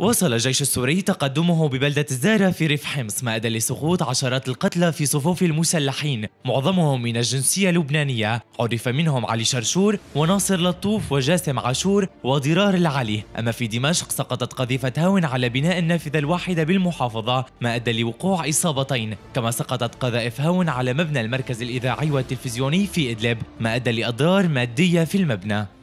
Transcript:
واصل الجيش السوري تقدمه ببلدة الزارة في ريف حمص ما أدى لسقوط عشرات القتلى في صفوف المسلحين معظمهم من الجنسية اللبنانية عرف منهم علي شرشور وناصر لطوف وجاسم عاشور وضرار العلي أما في دمشق سقطت قذيفة هاون على بناء النافذة الواحدة بالمحافظة ما أدى لوقوع إصابتين كما سقطت قذائف هاون على مبنى المركز الإذاعي والتلفزيوني في إدلب ما أدى لأضرار مادية في المبنى